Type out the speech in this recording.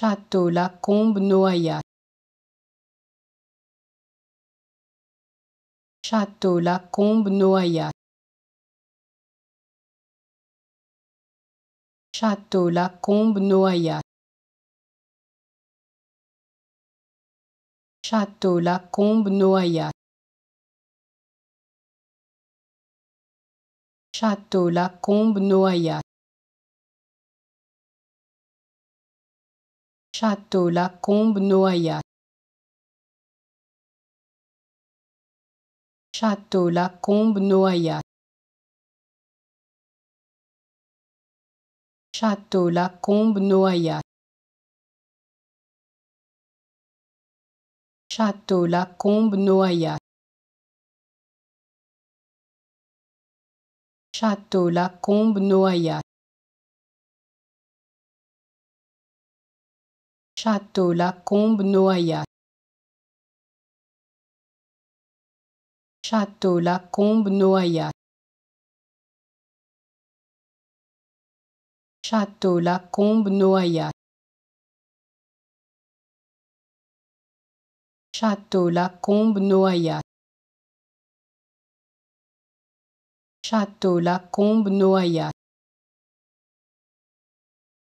château La Combe noaillat château La Combe noaillat château La Combe noaillat château La Combe noaillat château La Combe noaillat château La Combe noaillat château la Combe noaillat château la Combe noaillat château la Combe noaillat château la Combe noaillat château La Combe noaillat château La Combe noaillat château La Combe noaillat château La Combe noaillat château La Combe noaillat